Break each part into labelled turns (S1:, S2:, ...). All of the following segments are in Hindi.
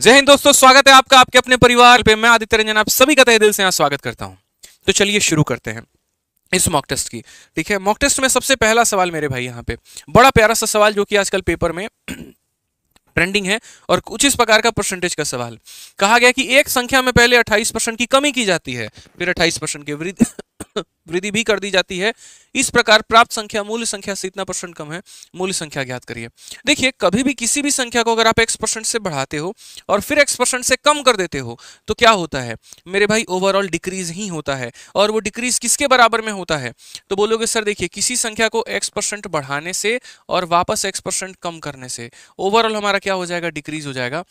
S1: जय हिंद दोस्तों स्वागत है आपका आपके अपने परिवार पे मैं आदित्य रंजन आप सभी का तहे दिल से यहाँ स्वागत करता हूँ तो चलिए शुरू करते हैं इस मॉक टेस्ट की ठीक है मॉक टेस्ट में सबसे पहला सवाल मेरे भाई यहाँ पे बड़ा प्यारा सा सवाल जो कि आजकल पेपर में ट्रेंडिंग है और कुछ इस प्रकार का परसेंटेज का सवाल कहा गया कि एक संख्या में पहले अट्ठाईस परसेंट की कमी की जाती है फिर अट्ठाईस परसेंट की वृद्धि वृद्धि भी कर दी जाती है इस प्रकार प्राप्त संख्या मूल संख्या से इतना परसेंट कम है मूल्य संख्या ज्ञात करिए देखिए कभी भी किसी भी संख्या को अगर आप एक्स परसेंट से बढ़ाते हो और फिर एक्स परसेंट से कम कर देते हो तो क्या होता है मेरे भाई ओवरऑल डिक्रीज ही होता है और वो डिक्रीज किसके बराबर में होता है तो बोलोगे सर देखिए किसी संख्या को एक्स परसेंट बढ़ाने से और वापस एक्स परसेंट कम करने से ओवरऑल हमारा क्या हो जाएगा डिक्रीज हो जाएगा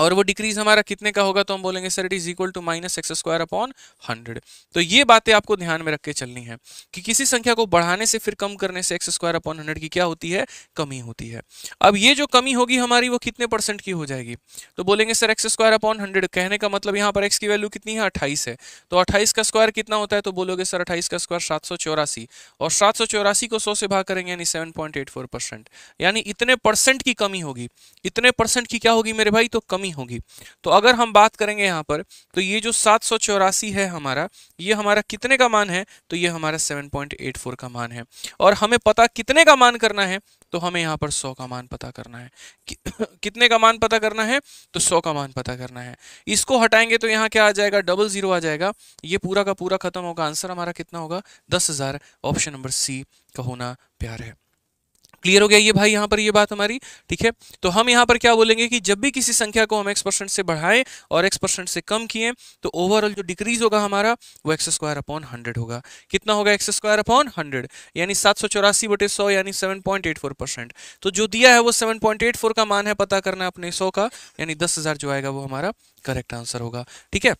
S1: और वो डिक्रीज हमारा कितने का होगा तो हम बोलेंगे sir it is equal to minus x square upon hundred तो ये बातें आपको ध्यान में रख के चलनी है कि किसी संख्या को बढ़ाने से फिर कम करने से एक्स स्क्वायर अपॉन हंड्रेड की क्या होती है कमी होती है अब ये जो कमी होगी हमारी वो कितने परसेंट की हो जाएगी तो बोलेंगे sir x square upon hundred कहने का मतलब यहाँ पर एक्स की वैल्यू कितनी है अट्ठाईस है तो अट्ठाईस का स्क्वायर कितना होता है तो बोलोगे सर अट्ठाईस का स्क्वायर सात सौ चौरासी और सात सौ चौरासी को सौ से भाग करेंगे यानी seven point eight four percent यानी इतने परसेंट की कमी होगी इतने परसेंट की क्या होगी मेरे भाई तो कमी नहीं होगी तो अगर हम बात करेंगे यहाँ पर तो ये जो सात सौ चौरासी है हमारा ये हमारा कितने का मान है तो ये हमारा सेवन पॉइंट एट फोर का मान है और हमें पता कितने का मान करना है तो हमें यहाँ पर सौ का मान पता करना है कि, कितने का मान पता करना है तो सौ का मान पता करना है इसको हटाएंगे तो यहाँ क्या आ जाएगा डबल जीरो आ जाएगा ये पूरा का पूरा खत्म होगा आंसर हमारा कितना होगा दस हजार ऑप्शन नंबर सी का होना प्यार है क्लियर हो गया ये भाई यहाँ पर ये बात हमारी ठीक है तो हम यहाँ पर क्या बोलेंगे कि जब भी किसी संख्या को हम एक्स परसेंट से बढ़ाएं और एक्स परसेंट से कम किए तो ओवरऑल जो डिक्रीज होगा हमारा वो एक्स स्क्वायर अपॉन हंड्रेड होगा कितना होगा एक्स स्क्वायर अपॉन हंड्रेड यानी सात सौ चौरासी बटे सौ यानी seven point eight four percent तो जो दिया है वो सेवन पॉइंट एट फोर का मान है पता करना अपने सौ का यानी दस हजार जो आएगा वो हमारा करेक्ट आंसर होगा ठीक है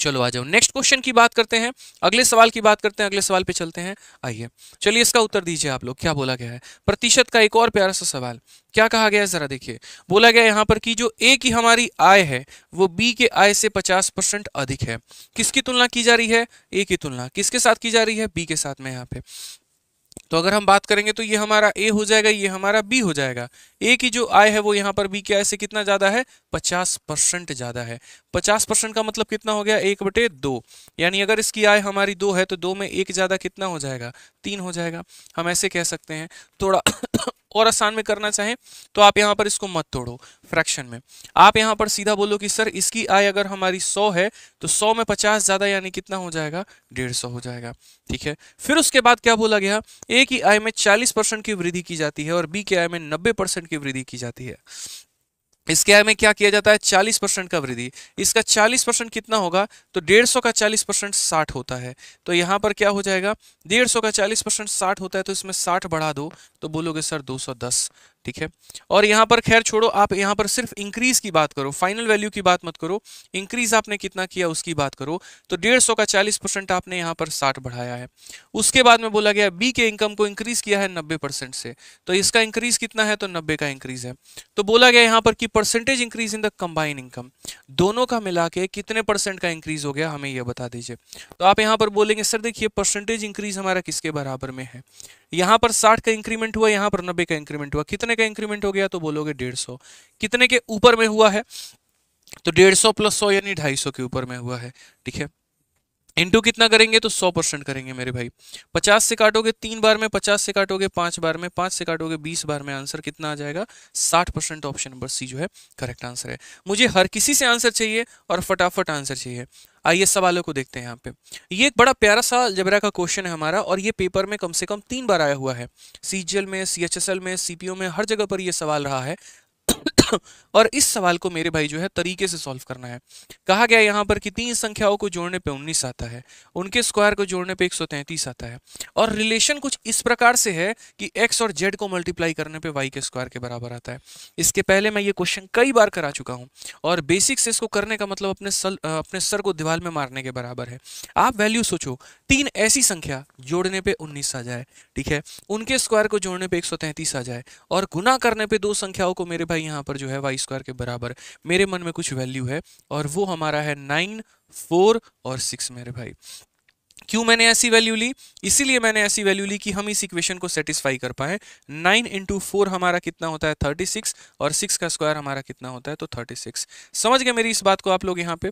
S1: चलो आ जाओ नेक्स्ट क्वेश्चन की बात करते हैं अगले सवाल की बात करते हैं अगले सवाल पे चलते हैं आइए चलिए इसका उत्तर दीजिए आप लोग क्या बोला गया है प्रतिशत का एक और प्यारा सा सवाल क्या कहा गया है जरा देखिए बोला गया यहाँ पर कि जो ए की हमारी आय है वो बी के आय से 50 परसेंट अधिक है किसकी तुलना की जा रही है ए की तुलना किसके साथ की जा रही है बी के साथ में यहाँ पे तो अगर हम बात करेंगे तो ये हमारा ए हो जाएगा ये हमारा बी हो जाएगा ए की जो आय है वो यहाँ पर बी की आय से कितना ज़्यादा है पचास परसेंट ज़्यादा है पचास परसेंट का मतलब कितना हो गया एक बटे दो यानी अगर इसकी आय हमारी दो है तो दो में एक ज़्यादा कितना हो जाएगा तीन हो जाएगा हम ऐसे कह सकते हैं थोड़ा और आसान में करना चाहें तो आप यहाँ पर इसको मत तोड़ो फ्रैक्शन में आप यहाँ पर सीधा बोलो कि सर इसकी आय अगर हमारी सौ है तो सौ में पचास ज़्यादा यानी कितना हो जाएगा डेढ़ सौ हो जाएगा ठीक है फिर उसके बाद क्या बोला गया ए की आय में चालीस परसेंट की वृद्धि की जाती है और बी की आय में नब्बे परसेंट की वृद्धि की जाती है इसके आय में क्या किया जाता है 40 परसेंट का वृद्धि इसका 40 परसेंट कितना होगा तो 150 का 40 परसेंट साठ होता है तो यहाँ पर क्या हो जाएगा 150 का 40 परसेंट साठ होता है तो इसमें साठ बढ़ा दो तो बोलोगे सर 210 ठीक है और यहाँ पर खैर छोड़ो आप यहाँ पर सिर्फ इंक्रीज की बात करो फाइनल वैल्यू की बात मत करो इंक्रीज आपने कितना किया उसकी बात करो तो डेढ़ सौ का चालीस परसेंट आपने यहाँ पर साठ बढ़ाया है उसके बाद में बोला गया बी के इनकम को इंक्रीज किया है नब्बे परसेंट से तो इसका इंक्रीज कितना है तो नब्बे का इंक्रीज है तो बोला गया यहाँ पर कि percentage increase in the combine income दोनों का मिला के कितने परसेंट का इंक्रीज हो गया हमें यह बता दीजिए तो आप यहाँ पर बोलेंगे सर देखिए परसेंटेज इंक्रीज हमारा किसके बराबर में है यहाँ पर साठ का इंक्रीमेंट हुआ यहाँ पर नब्बे का इंक्रीमेंट हुआ कितने कितने का इंक्रीमेंट हो गया तो बोलोगे डेढ़ सौ कितने के ऊपर में हुआ है तो डेढ़ सौ प्लस सौ यानी ढाई सौ के ऊपर में हुआ है ठीक है इंटू कितना करेंगे तो सौ परसेंट करेंगे मेरे भाई पचास से काटोगे तीन बार में पचास से काटोगे पांच बार में पांच से काटोगे बीस बार में आंसर कितना आ जाएगा साठ परसेंट ऑप्शन नंबर सी जो है करेक्ट आंसर है मुझे हर किसी से आंसर चाहिए और फटाफट आंसर चाहिए आइए सवालों को देखते हैं यहाँ पे ये एक बड़ा प्यारा सा जबरा का क्वेश्चन है हमारा और ये पेपर में कम से कम तीन बार आया हुआ है सी में सी में सी में हर जगह पर यह सवाल रहा है और इस सवाल को मेरे भाई जो है तरीके से सॉल्व करना है कहा गया यहाँ पर कि तीन संख्याओं को जोड़ने पे 19 आता है उनके स्क्वायर को जोड़ने पे 133 आता है और रिलेशन कुछ इस प्रकार से है कि एक्स और जेड को मल्टीप्लाई करने पे वाई के स्क्वायर के बराबर आता है इसके पहले मैं ये क्वेश्चन कई बार करा चुका हूँ और बेसिक से इसको करने का मतलब अपने सल, अपने सर को दीवार में मारने के बराबर है आप वैल्यू सोचो तीन ऐसी संख्या जोड़ने पर उन्नीस आ जाए ठीक है उनके स्क्वायर को जोड़ने पर एक आ जाए और गुना करने पर दो संख्याओं को मेरे भाई यहाँ पर जो है वाई स्क्वायर के बराबर मेरे मन में कुछ वैल्यू है और वो हमारा है नाइन फोर और सिक्स मेरे भाई क्यों मैंने ऐसी वैल्यू ली इसीलिए मैंने ऐसी वैल्यू ली कि हम इस इक्वेशन को सेटिस्फाई कर पाए नाइन इंटू फोर हमारा कितना होता है थर्टी सिक्स और सिक्स का स्क्वायर हमारा कितना होता है तो थर्टी सिक्स समझ गए मेरी इस बात को आप लोग यहाँ पे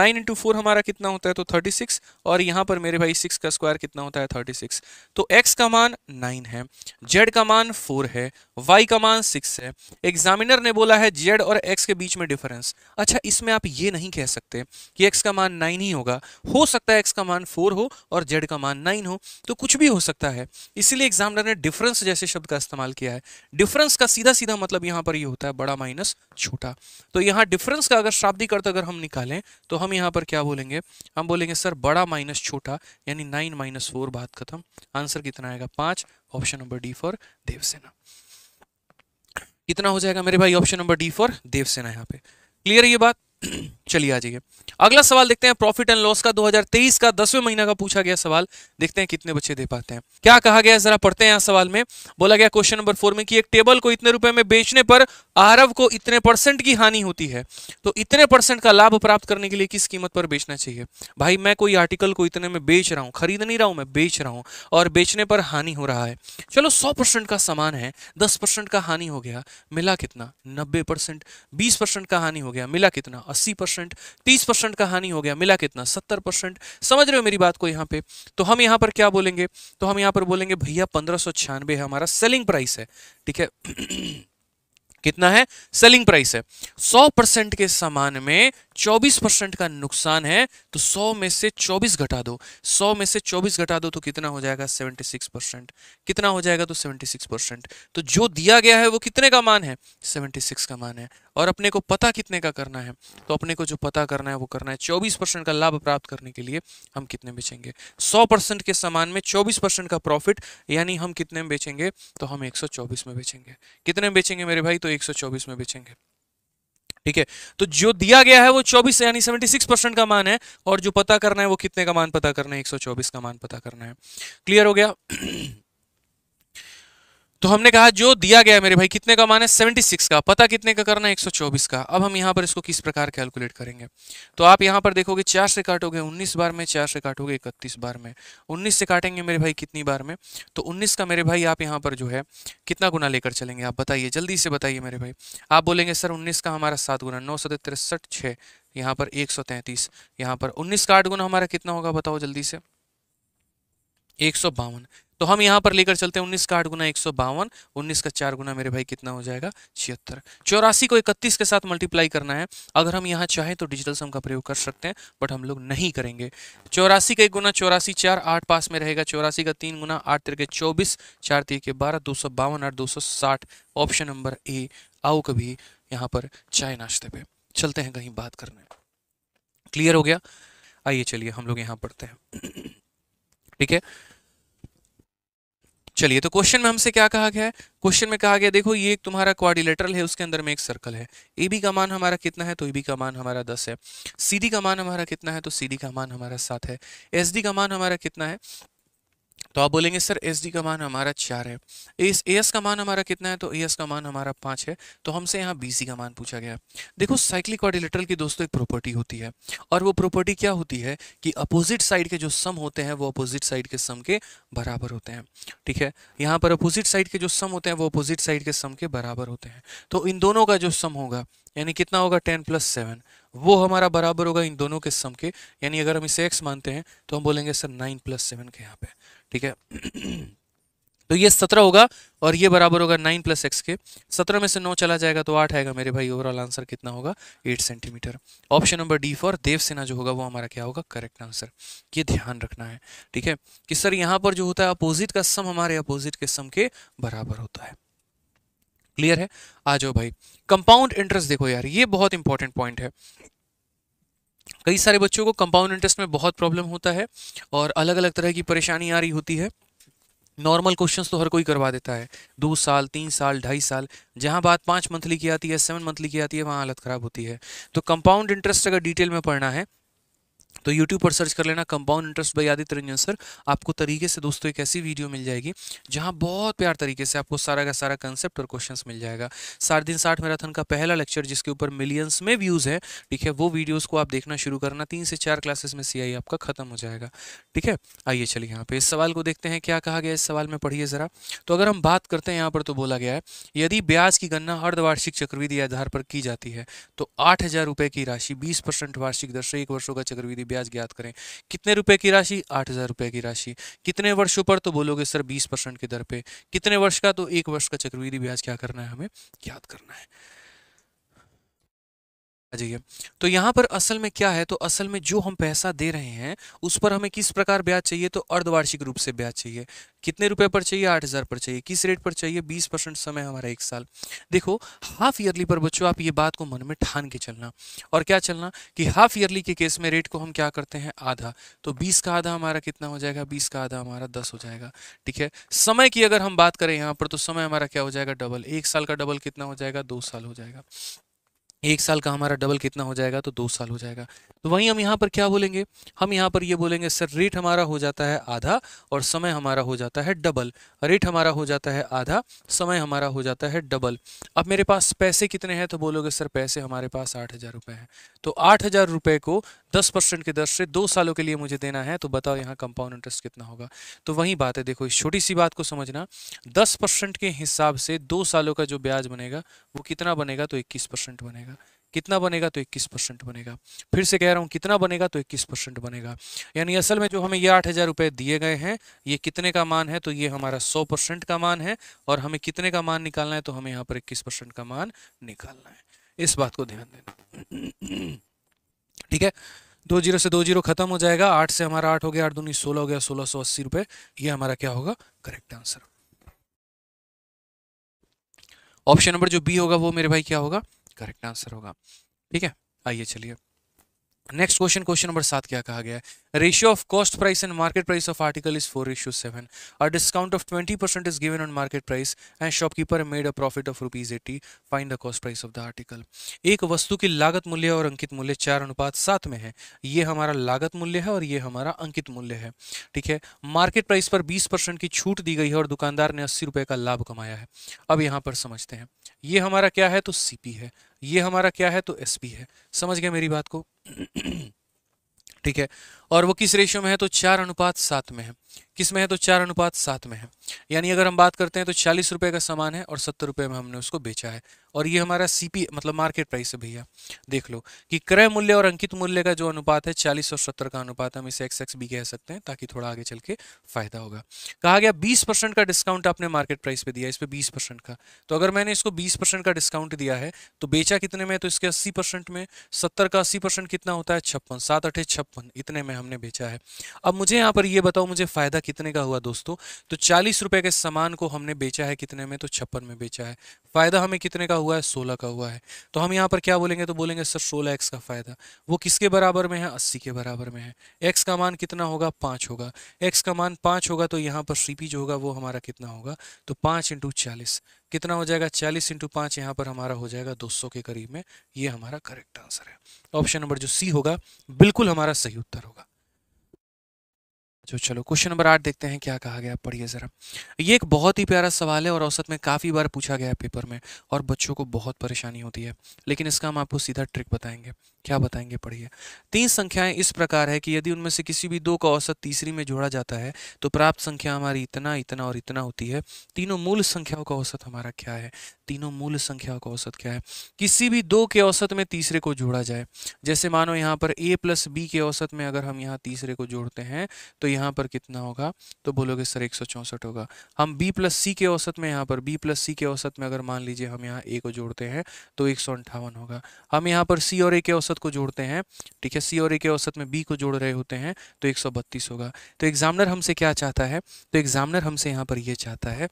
S1: नाइन इंटू फोर हमारा कितना होता है तो थर्टी सिक्स और यहाँ पर मेरे भाई सिक्स का स्क्वायर कितना होता है थर्टी सिक्स तो एक्स का मान नाइन है जेड का मान फोर है वाई का मान सिक्स है एग्जामिनर ने बोला है जेड और एक्स के बीच में डिफरेंस अच्छा इसमें आप ये नहीं कह सकते कि एक्स का मान नाइन ही होगा हो सकता है एक्स का मान फोर हो और जेड का मान नाइन हो तो कुछ भी हो सकता है इसीलिए एग्जामिनर ने डिफरेंस जैसे शब्द का इस्तेमाल किया है डिफरेंस का सीधा सीधा मतलब यहाँ पर ये यह होता है बड़ा माइनस छोटा तो यहाँ डिफरेंस का अगर शाब्दिक अर्थ अगर हम निकालें तो हम यहाँ पर क्या बोलेंगे हम बोलेंगे सर बड़ा माइनस छोटा यानी नाइन माइनस बात खत्म आंसर कितना आएगा पाँच option number D for Devsena कितना हो जाएगा मेरे भाई option number D for Devsena यहाँ पे क्लियर ये बात चलिए आ जाइए अगला सवाल देखते हैं प्रॉफिट एंड लॉस का 2023 का दसवें महीना का पूछा गया सवाल देखते हैं कितने बच्चे दे पाते हैं क्या कहा गया जरा पढ़ते हैं सवाल में बोला गया क्वेश्चन नंबर फोर में कि एक टेबल को इतने रुपए में बेचने पर आरव को इतने परसेंट की हानि होती है तो इतने परसेंट का लाभ प्राप्त करने के लिए किस कीमत पर बेचना चाहिए भाई मैं कोई आर्टिकल को इतने में बेच रहा हूँ खरीद नहीं रहा हूँ मैं बेच रहा हूँ और बेचने पर हानि हो रहा है चलो सौ का सामान है दस का हानि हो गया मिला कितना नब्बे परसेंट का हानि हो गया मिला कितना अस्सी परसेंट तीस परसेंट का हानि हो गया मिला कितना सत्तर परसेंट समझ रहे हो मेरी बात को यहाँ पे तो हम यहाँ पर क्या बोलेंगे तो हम यहाँ पर बोलेंगे भैया पंद्रह सौ छियानवे है हमारा सेलिंग प्राइस है ठीक है कितना है सेलिंग प्राइस है 100 परसेंट के सामान में 24 परसेंट का नुकसान है तो 100 में से 24 घटा दो 100 में से 24 घटा दो तो कितना हो जाएगा 76 परसेंट कितना हो जाएगा तो 76 परसेंट तो जो दिया गया है वो कितने का मान है 76 का मान है और अपने को पता कितने का करना है तो अपने को जो पता करना है वो करना है चौबीस परसेंट का लाभ प्राप्त करने के लिए हम कितने बेचेंगे सौ परसेंट के सामान में चौबीस परसेंट का प्रॉफिट यानी हम कितने में बेचेंगे तो हम एक में बेचेंगे कितने में बेचेंगे मेरे भाई तो एक में बेचेंगे ठीक है तो जो दिया गया है वो 24 यानी 76 परसेंट का मान है और जो पता करना है वो कितने का मान पता करना है 124 का मान पता करना है क्लियर हो गया तो हमने कहा जो दिया गया मेरे भाई कितने का मान है 76 का पता कितने का करना है 124 का अब हम यहाँ पर इसको किस प्रकार कैलकुलेट करेंगे तो आप यहाँ पर देखोगे चार से काटोगे 19 बार में चार से काटोगे 31 बार में 19 से काटेंगे मेरे भाई कितनी बार में तो 19 का मेरे भाई आप यहाँ पर जो है कितना गुना लेकर चलेंगे आप बताइए जल्दी से बताइए मेरे भाई आप बोलेंगे सर उन्नीस का हमारा सात गुना नौ सौ तिरसठ छः यहाँ पर एक सौ तैंतीस यहाँ पर उन्नीस का आठ गुना हमारा कितना होगा बताओ जल्दी से एक सौ बावन तो हम यहाँ पर लेकर चलते हैं उन्नीस का आठ गुना एक सौ बावन उन्नीस का चार गुना मेरे भाई कितना हो जाएगा छिहत्तर चौरासी को इकतीस के साथ मल्टीप्लाई करना है अगर हम यहाँ चाहें तो डिजिटल सम का प्रयोग कर सकते हैं बट हम लोग नहीं करेंगे चौरासी का एक गुना चौरासी चार आठ पास में रहेगा चौरासी का तीन गुना आठ तिर के चौबीस चार तिर के बारह दो सौ बावन आठ दो सौ साठ ऑप्शन नंबर ए आओ कभी यहाँ पर चाय नाश्ते पे चलते हैं कहीं बात करने क्लियर हो गया आइए चलिए हम लोग यहाँ पढ़ते हैं ठीक है चलिए तो क्वेश्चन में हमसे क्या कहा गया है क्वेश्चन में कहा गया देखो ये एक तुम्हारा क्वारिलेटरल है उसके अंदर में एक सर्कल है ए बी का मान हमारा कितना है तो ए बी का मान हमारा दस है सी डी का मान हमारा कितना है तो सी डी का मान हमारा सात है एस डी का मान हमारा कितना है तो आप बोलेंगे सर एस डी का मान हमारा चार है एस ए एस का मान हमारा कितना है तो ए एस का मान हमारा पाँच है तो हमसे यहाँ बी सी का मान पूछा गया देखो साइक्लिक ऑर्डिलेटरल की दोस्तों एक प्रॉपर्टी होती है और वो प्रॉपर्टी क्या होती है कि अपोजिट साइड के जो सम होते हैं वो अपोजिट साइड के सम के बराबर होते हैं ठीक है यहाँ पर अपोजिट साइड के जो सम होते हैं वो अपोजिट साइड के सम के बराबर होते हैं तो इन दोनों का जो सम होगा यानी कितना होगा टेन प्लस सेवन वो हमारा बराबर होगा इन दोनों के सम के यानी अगर हम इसे एक्स मानते हैं तो हम बोलेंगे सर नाइन प्लस सेवन के यहाँ पे ठीक है तो ये सत्रह होगा और ये बराबर होगा नाइन प्लस एक्स के सत्रह में से नौ चला जाएगा तो आठ आएगा मेरे भाई ओवरऑल आंसर कितना होगा eight centimetre option number D for Devsena जो होगा वो हमारा क्या होगा करेक्ट आंसर ये ध्यान रखना है ठीक है कि सर यहाँ पर जो होता है अपोजिट का सम हमारे अपोजिट के सम के बराबर होता है क्लियर है आ जाओ भाई कंपाउंड इंटरेस्ट देखो यार ये बहुत इंपॉर्टेंट पॉइंट है कई सारे बच्चों को कंपाउंड इंटरेस्ट में बहुत प्रॉब्लम होता है और अलग अलग तरह की परेशानी आ रही होती है नॉर्मल क्वेश्चंस तो हर कोई करवा देता है दो साल तीन साल ढाई साल जहां बात पांच मंथली की आती है सेवन मंथली की आती है वहां हालत ख़राब होती है तो कंपाउंड इंटरेस्ट अगर डिटेल में पढ़ना है तो YouTube पर सर्च कर लेना compound interest by Aditya Ranjan sir आपको तरीके से दोस्तों एक ऐसी वीडियो मिल जाएगी जहां बहुत प्यार तरीके से आपको सारा का सारा कंसेप्ट और क्वेश्चन मिल जाएगा साठ दिन साठ मैराथन का पहला लेक्चर जिसके ऊपर मिलियंस में व्यूज़ है ठीक है वो वीडियोज़ को आप देखना शुरू करना तीन से चार क्लासेस में सी आपका खत्म हो जाएगा ठीक है आइए चलिए यहाँ पे इस सवाल को देखते हैं क्या कहा गया इस सवाल में पढ़िए ज़रा तो अगर हम बात करते हैं यहाँ पर तो बोला गया है यदि ब्याज की गणना अर्धवार्षिक चक्रविधि आधार पर की जाती है तो आठ हज़ार रुपये की राशि बीस परसेंट वार्षिक दर से एक वर्षों का चक्रविधि ब्याज ज्ञात करें कितने रुपए की राशि आठ हज़ार रुपए की राशि कितने वर्षों पर तो बोलोगे सर बीस परसेंट की दर पे कितने वर्ष का तो एक वर्ष का चक्रवृद्धि ब्याज क्या करना है हमें याद करना है जाइए तो यहाँ पर असल में क्या है तो असल में जो हम पैसा दे रहे हैं उस पर हमें किस प्रकार ब्याज चाहिए तो अर्धवार्षिक रूप से ब्याज चाहिए कितने रुपए पर चाहिए आठ हज़ार पर चाहिए किस रेट पर चाहिए बीस परसेंट समय हमारा एक साल देखो हाफ ईयरली पर बच्चों आप ये बात को मन में ठान के चलना और क्या चलना कि हाफ ईयरली के केस में रेट को हम क्या करते हैं आधा तो बीस का आधा हमारा कितना हो जाएगा बीस का आधा हमारा दस हो जाएगा ठीक है समय की अगर हम बात करें यहाँ पर तो समय हमारा क्या हो जाएगा डबल एक साल का डबल कितना हो जाएगा दो साल हो जाएगा एक साल का हमारा डबल कितना हो जाएगा तो दो साल हो जाएगा तो वहीं हम यहाँ पर क्या बोलेंगे हम यहाँ पर ये बोलेंगे सर रेट हमारा हो जाता है आधा और समय हमारा हो जाता है डबल रेट हमारा हो जाता है आधा समय हमारा हो जाता है डबल अब मेरे पास पैसे कितने हैं तो बोलोगे सर पैसे हमारे पास आठ हज़ार रुपये हैं तो आठ हज़ार रुपये को दस परसेंट के दर से दो सालों के लिए मुझे देना है तो बताओ यहाँ कंपाउंड इंटरेस्ट कितना होगा तो वही बात है देखो इस छोटी सी बात को समझना दस परसेंट के हिसाब से दो सालों का जो ब्याज बनेगा वो कितना बनेगा तो इक्कीस परसेंट बनेगा कितना बनेगा तो 21 परसेंट बनेगा फिर से कह रहा हूँ कितना बनेगा तो 21 परसेंट बनेगा यानी असल में जो हमें ये आठ हज़ार रुपये दिए गए हैं ये कितने का मान है तो ये हमारा 100 परसेंट का मान है और हमें कितने का मान निकालना है तो हमें यहाँ पर इक्कीस परसेंट का मान निकालना है इस बात को ध्यान देना ठीक है दो जीरो से दो जीरो खत्म हो जाएगा आठ से हमारा आठ हो गया आठ दूनी सोलह हो गया सोलह सौ अस्सी रुपये ये हमारा क्या होगा करेक्ट आंसर ऑप्शन नंबर जो बी होगा वो मेरे भाई क्या होगा करेक्ट आंसर होगा ठीक है आइए चलिए नेक्स्ट क्वेश्चन क्वेश्चन नंबर सात क्या कहा गया है ratio of cost price and market price of article is four ratio seven और discount of twenty percent is given on market price and shopkeeper made a profit of rupees eighty find the cost price of the article एक वस्तु की लागत मूल्य और अंकित मूल्य चार अनुपात सात में है ये हमारा लागत मूल्य है और ये हमारा अंकित मूल्य है ठीक है मार्केट प्राइस पर बीस की छूट दी गई है और दुकानदार ने अस्सी का लाभ कमाया है अब यहाँ पर समझते हैं ये हमारा क्या है तो सीपी है ये हमारा क्या है तो एस पी है समझ गया मेरी बात को ठीक है और वो किस रेशियो में है तो चार अनुपात सात में है किस में है तो चार अनुपात सात में है यानी अगर हम बात करते हैं तो चालीस रुपये का सामान है और सत्तर रुपये में हमने उसको बेचा है और ये हमारा सीपी मतलब मार्केट प्राइस है भैया देख लो कि क्रय मूल्य और अंकित मूल्य का जो अनुपात है चालीस और सत्तर का अनुपात हम इसे एक्स एक्स भी कह सकते हैं ताकि थोड़ा आगे चल के फायदा होगा कहा गया बीस का डिस्काउंट आपने मार्केट प्राइस पर दिया इस पर बीस का तो अगर मैंने इसको बीस का डिस्काउंट दिया है तो बेचा कितने में तो इसके अस्सी में सत्तर का अस्सी कितना होता है छप्पन सात अठे छप्पन इतने में हमने बेचा है अब मुझे यहाँ पर ये बताओ मुझे फ़ायदा कितने का हुआ दोस्तों तो चालीस रुपए के सामान को हमने बेचा है कितने में तो छप्पन में बेचा है फ़ायदा हमें कितने का हुआ है सोलह का हुआ है तो हम यहाँ पर क्या बोलेंगे तो बोलेंगे सर सोलह एक्स का फ़ायदा वो किसके बराबर में है अस्सी के बराबर में है एक्स का मान कितना होगा पांच होगा एक्स का मान पांच होगा तो यहाँ पर सी जो होगा वो हमारा कितना होगा तो पांच इंटू चालीस कितना हो जाएगा चालीस इंटू पांच यहाँ पर हमारा हो जाएगा दो सौ के करीब में ये हमारा करेक्ट आंसर है ऑप्शन नंबर जो सी होगा बिल्कुल हमारा सही उत्तर होगा जो तो चलो क्वेश्चन नंबर आठ देखते हैं क्या कहा गया पढ़िए ज़रा ये एक बहुत ही प्यारा सवाल है और औसत में काफ़ी बार पूछा गया है पेपर में और बच्चों को बहुत परेशानी होती है लेकिन इसका हम आपको सीधा ट्रिक बताएंगे क्या बताएंगे पढ़िए तीन संख्याएं इस प्रकार है कि यदि उनमें से किसी भी दो का औसत तीसरी में जोड़ा जाता है तो प्राप्त संख्या हमारी इतना इतना और इतना होती है तीनों मूल संख्याओं का औसत हमारा क्या है तीनों मूल संख्याओं का औसत क्या है किसी भी दो के औसत में तीसरे को जोड़ा जाए जैसे मानो यहाँ पर ए प्लस बी के औसत में अगर हम यहाँ तीसरे को जोड़ते हैं तो यहाँ पर कितना होगा तो बोलोगे सर एक होगा हम बी प्लस सी के औसत में यहाँ पर बी प्लस सी के औसत में अगर मान लीजिए हम यहाँ ए को जोड़ते हैं तो एक होगा हम यहाँ पर सी और ए के औसत औसत को जोड़ते हैं ठीक है सी और ए के औसत में बी को जोड़ रहे होते हैं तो एक होगा तो एग्जामिनर हमसे क्या चाहता है तो एग्जामिनर हमसे यहाँ पर यह चाहता है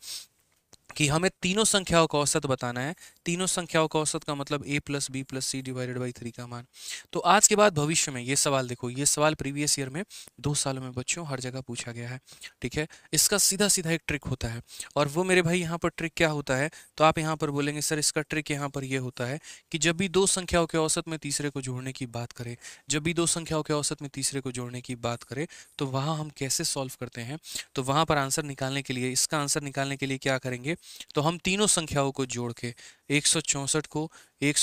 S1: कि हमें तीनों संख्याओं का औसत बताना है तीनों संख्याओं का औसत का मतलब A plus B plus C divided by three का मान तो आज के बाद भविष्य में ये सवाल देखो ये सवाल प्रीवियस ईयर में दो सालों में बच्चों हर जगह पूछा गया है ठीक है इसका सीधा सीधा एक ट्रिक होता है और वो मेरे भाई यहाँ पर ट्रिक क्या होता है तो आप यहाँ पर बोलेंगे सर इसका ट्रिक यहाँ पर यह होता है कि जब भी दो संख्याओं के औसत में तीसरे को जोड़ने की बात करें जब भी दो संख्याओं के औसत में तीसरे को जोड़ने की बात करें तो वहाँ हम कैसे सॉल्व करते हैं तो वहाँ पर आंसर निकालने के लिए इसका आंसर निकालने के लिए क्या करेंगे तो हम तीनों संख्याओं को जोड़ के एक को एक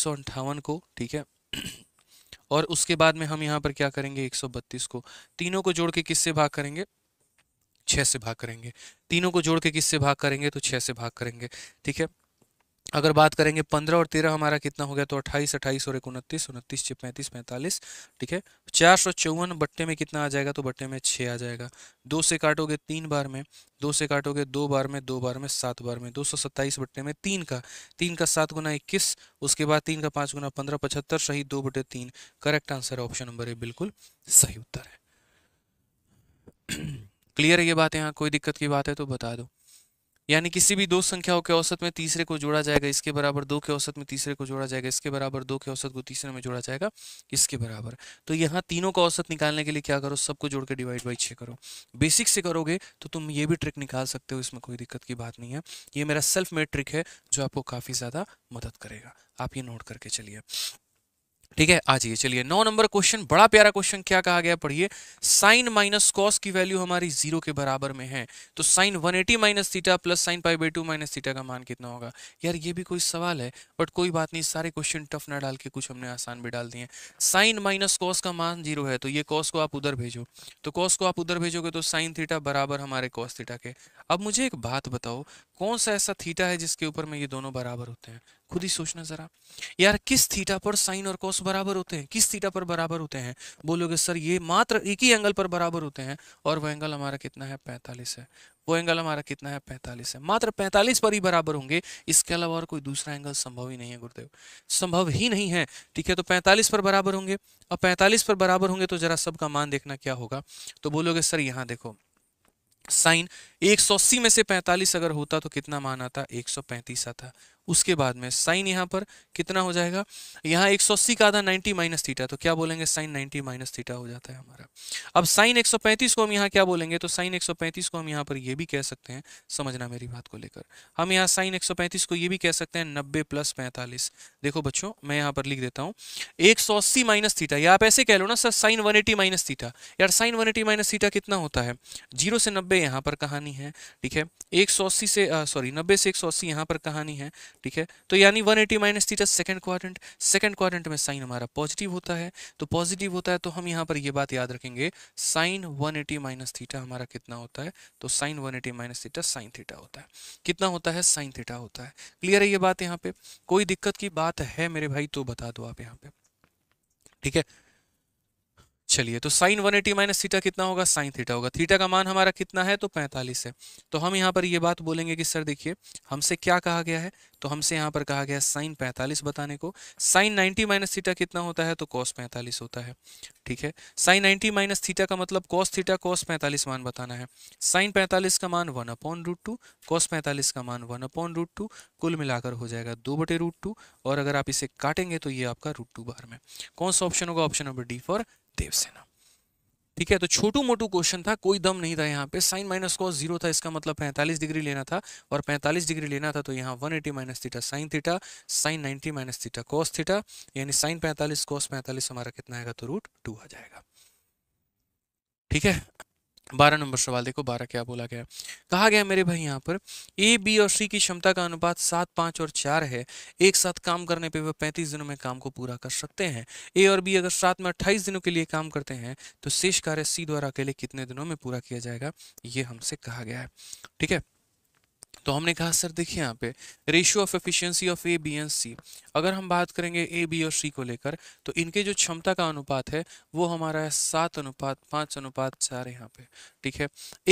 S1: को ठीक है और उसके बाद में हम यहाँ पर क्या करेंगे 132 को तीनों को जोड़ के किससे भाग करेंगे छः से भाग करेंगे तीनों को जोड़ के किससे भाग करेंगे तो छः से भाग करेंगे ठीक है अगर बात करेंगे पंद्रह और तेरह हमारा कितना हो गया तो अट्ठाईस अट्ठाईस और एक उनतीस उनतीस छः पैंतीस पैंतालीस ठीक है चार सौ चौवन बट्टे में कितना आ जाएगा तो बट्टे में छः आ जाएगा दो से काटोगे तीन बार में दो से काटोगे दो बार में दो बार में सात बार में दो सौ सत्ताईस बट्टे में तीन का तीन का सात गुना इक्कीस उसके बाद तीन का पाँच गुना पंद्रह पचहत्तर सही दो बटे तीन करेक्ट आंसर है ऑप्शन नंबर ए बिल्कुल सही उत्तर है क्लियर है ये बात यहाँ कोई दिक्कत की बात है तो बता दो यानी किसी भी दो संख्याओं के औसत में तीसरे को जोड़ा जाएगा इसके बराबर दो के औसत में तीसरे को जोड़ा जाएगा इसके बराबर दो के औसत को तीसरे में जोड़ा जाएगा इसके बराबर तो यहाँ तीनों का औसत निकालने के लिए क्या करो सबको जोड़ के डिवाइड बाई छः करो बेसिक से करोगे तो तुम ये भी ट्रिक निकाल सकते हो इसमें कोई दिक्कत की बात नहीं है ये मेरा सेल्फ मेड ट्रिक है जो आपको काफ़ी ज़्यादा मदद करेगा आप ये नोट करके चलिए ठीक है आ जाइए चलिए नौ नंबर क्वेश्चन बड़ा प्यारा क्वेश्चन क्या कहा गया पढ़िए साइन माइनस कॉस की वैल्यू हमारी जीरो के बराबर में है तो sine 180 eighty minus theta plus sine pi by two minus theta का मान कितना होगा यार ये भी कोई सवाल है बट कोई बात नहीं सारे क्वेश्चन टफ ना डाल के कुछ हमने आसान भी डाल दिए साइन माइनस कॉस का मान जीरो है तो ये कॉस को आप उधर भेजो तो कॉस को आप उधर भेजोगे तो साइन थीटा बराबर हमारे कॉस थीटा के अब मुझे एक बात बताओ कौन सा ऐसा थीटा है जिसके ऊपर में ये दोनों बराबर होते हैं खुद ही सोचना ज़रा यार किस थीटा पर साइन और कॉस बराबर होते हैं किस थीटा पर बराबर होते हैं बोलोगे सर ये मात्र एक ही एंगल पर बराबर होते हैं और वो एंगल हमारा कितना है पैंतालीस है वो एंगल हमारा कितना है पैंतालीस है मात्र पैंतालीस पर ही बराबर होंगे इसके अलावा और कोई दूसरा एंगल संभव ही नहीं है गुरुदेव संभव ही नहीं है ठीक है तो पैंतालीस पर बराबर होंगे और पैंतालीस पर बराबर होंगे तो ज़रा सबका मान देखना क्या होगा तो बोलोगे सर यहाँ देखो साइन अस्सी में से पैंतालीस अगर होता तो कितना मान आता पैंतीस आता उसके बाद में साइन यहाँ पर कितना हो जाएगा यहाँ 180 का आधा 90 माइनस थीटा तो क्या बोलेंगे साइन 90 माइनस थीटा हो जाता है हमारा अब साइन 135 को हम यहाँ क्या बोलेंगे तो साइन 135 को हम यहाँ पर ये भी कह सकते हैं समझना मेरी बात को लेकर हम यहाँ साइन 135 को ये भी कह सकते हैं नब्बे प्लस पैंतालीस देखो बच्चों मैं यहाँ पर लिख देता हूँ एक सौ अस्सी माइनस थीटा या आप ऐसे कह लो ना sir sine one eighty minus theta यार sine one eighty minus theta कितना होता है जीरो से नब्बे यहाँ पर कहानी है ठीक है एक सौ अस्सी से सॉरी नब्बे से एक सौ अस्सी यहाँ पर कहानी है ठीक है तो यानी 180 eighty minus theta second quadrant second quadrant में साइन हमारा पॉजिटिव होता है तो पॉजिटिव होता है तो हम यहाँ पर ये बात याद रखेंगे साइन 180 एटी माइनस थीटा हमारा कितना होता है तो sine 180 eighty minus theta sine theta होता है कितना होता है साइन थीटा होता है क्लियर है ये बात यहाँ पे कोई दिक्कत की बात है मेरे भाई तो बता दो आप यहाँ पे ठीक है चलिए तो साइन 180 एटी माइनस थीटा कितना होगा साइन थीटा होगा थीटा का मान हमारा कितना है तो 45 है तो हम यहाँ पर ये बात बोलेंगे कि सर देखिए हमसे क्या कहा गया है तो हमसे यहाँ पर कहा गया साइन 45 बताने को साइन 90 माइनस थीटा कितना होता है तो कॉस 45 होता है ठीक है साइन 90 माइनस थीटा का मतलब कॉस थीटा कॉस पैंतालीस मान बताना है साइन पैंतालीस का मान one upon root two cos पैंतालीस का मान वन अपॉन रूट टू कुल मिलाकर हो जाएगा दो बटे रूट टू और अगर आप इसे काटेंगे तो ये आपका रूट टू बार में कौन सा ऑप्शन होगा option number D for Devsena ठीक है तो छोटू मोटू क्वेश्चन था कोई दम नहीं था यहाँ पे साइन माइनस कॉस जीरो था इसका मतलब 45 डिग्री लेना था और 45 डिग्री लेना था तो यहाँ 180 eighty minus theta sine theta sine 90 minus theta cos theta यानी साइन 45 कॉस 45 हमारा कितना आएगा तो रूट टू आ जाएगा ठीक है बारह नंबर सवाल देखो बारह क्या बोला गया कहा गया मेरे भाई यहाँ पर ए बी और सी की क्षमता का अनुपात सात पाँच और चार है एक साथ काम करने पे वे पैंतीस दिनों में काम को पूरा कर सकते हैं ए और बी अगर साथ में अट्ठाईस दिनों के लिए काम करते हैं तो शेष कार्य सी द्वारा अकेले कितने दिनों में पूरा किया जाएगा ये हमसे कहा गया है ठीक है तो हमने कहा सर देखिए यहाँ पे ratio of efficiency of A B and C अगर हम बात करेंगे ए बी और सी को लेकर तो इनके जो क्षमता का अनुपात है वो हमारा है सात अनुपात पाँच अनुपात चार यहाँ पे ठीक है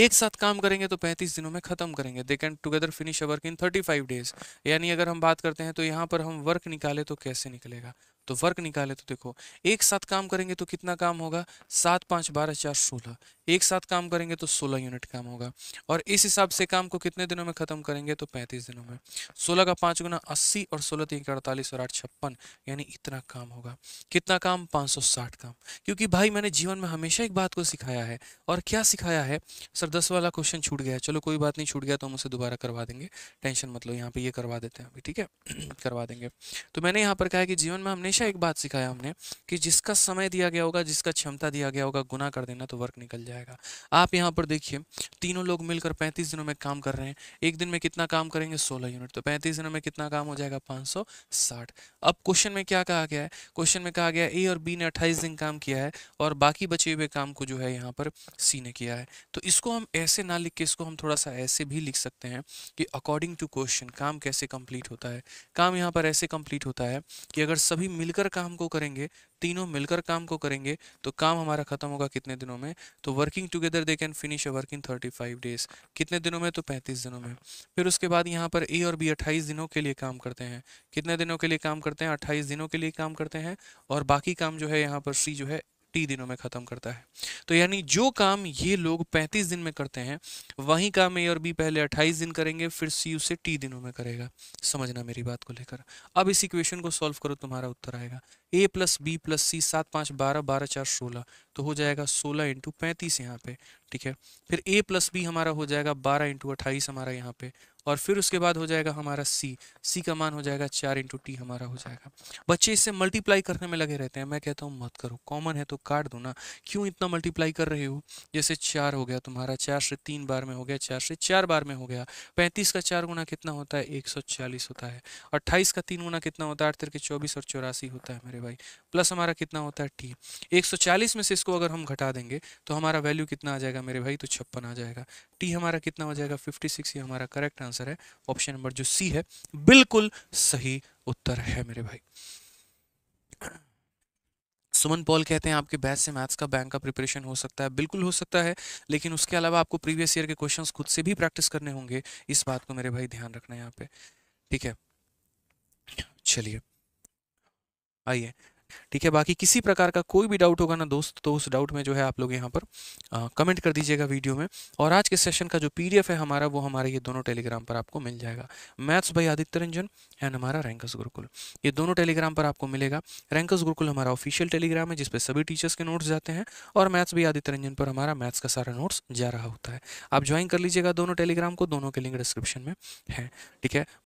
S1: एक साथ काम करेंगे तो पैंतीस दिनों में खत्म करेंगे they can together finish work in thirty five days यानी अगर हम बात करते हैं तो यहाँ पर हम वर्क निकाले तो कैसे निकलेगा तो वर्क निकाले तो देखो एक साथ काम करेंगे तो कितना काम होगा सात पाँच बारह चार सोलह एक साथ काम करेंगे तो सोलह यूनिट काम होगा और इस हिसाब से काम को कितने दिनों में ख़त्म करेंगे तो पैंतीस दिनों में सोलह का पाँच गुना अस्सी और सोलह तीन अड़तालीस और आठ छप्पन यानी इतना काम होगा कितना काम पाँच सौ साठ काम क्योंकि भाई मैंने जीवन में हमेशा एक बात को सिखाया है और क्या सिखाया है सर दस वाला क्वेश्चन छूट गया चलो कोई बात नहीं छूट गया तो हम उसे दोबारा करवा देंगे टेंशन मतलब यहाँ पर ये करवा देते हैं अभी ठीक है करवा देंगे तो मैंने यहाँ पर कहा कि जीवन में हमने हमेशा एक बात सिखाया हमने कि जिसका समय दिया गया होगा जिसका क्षमता दिया गया होगा गुना कर देना तो वर्क निकल जाएगा आप यहाँ पर देखिए तीनों लोग मिलकर पैंतीस दिनों में काम कर रहे हैं एक दिन में कितना काम करेंगे सोलह यूनिट तो पैंतीस दिनों में कितना काम हो जाएगा पाँच अब क्वेश्चन में क्या कहा गया है क्वेश्चन में कहा गया ए और बी ने अट्ठाईस दिन काम किया है और बाकी बचे हुए काम को जो है यहाँ पर सी ने किया है तो इसको हम ऐसे ना लिख के इसको हम थोड़ा सा ऐसे भी लिख सकते हैं कि अकॉर्डिंग टू क्वेश्चन काम कैसे कंप्लीट होता है काम यहाँ पर ऐसे कंप्लीट होता है कि अगर सभी मिलकर काम को करेंगे तीनों मिलकर काम को करेंगे तो काम हमारा खत्म होगा कितने दिनों में तो working together they can finish a working thirty five days कितने दिनों में तो पैंतीस दिनों में फिर उसके बाद यहाँ पर ए और बी अट्ठाईस दिनों के लिए काम करते हैं कितने दिनों के लिए काम करते हैं अट्ठाईस दिनों के लिए काम करते हैं और बाकी काम जो है यहाँ पर सी जो है 40 दिनों में ख़त्म करता है तो यानी जो काम ये लोग 35 दिन में करते हैं वही काम ए और बी पहले 28 दिन करेंगे फिर सी उसे टी दिनों में करेगा समझना मेरी बात को लेकर अब इस इक्वेशन को सॉल्व करो तुम्हारा उत्तर आएगा A plus B plus C सात पाँच बारह बारह चार सोलह तो हो जाएगा सोलह इंटू पैंतीस यहाँ पे ठीक है फिर ए प्लस बी हमारा हो जाएगा बारह इंटू अट्ठाईस हमारा यहाँ पे और फिर उसके बाद हो जाएगा हमारा सी सी का मान हो जाएगा चार इंटू टी हमारा हो जाएगा बच्चे इससे मल्टीप्लाई करने में लगे रहते हैं मैं कहता हूँ मत करो कॉमन है तो काट दो ना क्यों इतना मल्टीप्लाई कर रहे हो जैसे चार हो गया तुम्हारा चार से तीन बार में हो गया चार से चार बार में हो गया पैंतीस का चार गुना कितना होता है एक होता है अट्ठाईस का तीन गुना कितना होता है आठ तरह चौबीस और चौरासी होता है मेरे भाई प्लस हमारा कितना होता है टी एक में से इसको अगर हम घटा देंगे तो हमारा वैल्यू कितना आ जाएगा मेरे भाई तो छप्पन आ जाएगा टी हमारा कितना हो जाएगा 56 ये हमारा करेक्ट आंसर है ऑप्शन नंबर जो सी है बिल्कुल सही उत्तर है मेरे भाई सुमन पॉल कहते हैं आपके बैच से मैथ्स का बैंक का प्रिपरेशन हो सकता है बिल्कुल हो सकता है लेकिन उसके अलावा आपको प्रीवियस ईयर के क्वेश्चंस खुद से भी प्रैक्टिस करने होंगे इस बात को मेरे भाई ध्यान रखना है यहाँ पे ठीक है चलिए आइए ठीक है बाकी किसी प्रकार का कोई भी डाउट होगा ना दोस्त तो उस डाउट में जो है आप लोग यहाँ पर आ, कमेंट कर दीजिएगा वीडियो में और आज के सेशन का जो पीडीएफ है हमारा वो हमारे ये दोनों टेलीग्राम पर आपको मिल जाएगा मैथ्स भाई आदित्य रंजन एंड हमारा रैंकस गुरुकुल ये दोनों टेलीग्राम पर आपको मिलेगा रैंकस गुरुकुल हमारा ऑफिशियल टेलीग्राम है जिसपे सभी टीचर्स के नोट्स जाते हैं और मैथ्स भाई आदित्य रंजन पर हमारा मैथ्स का सारा नोट्स जा रहा होता है आप ज्वाइन कर लीजिएगा दोनों टेलीग्राम को दोनों के लिंक डिस्क्रिप्शन में है ठीक है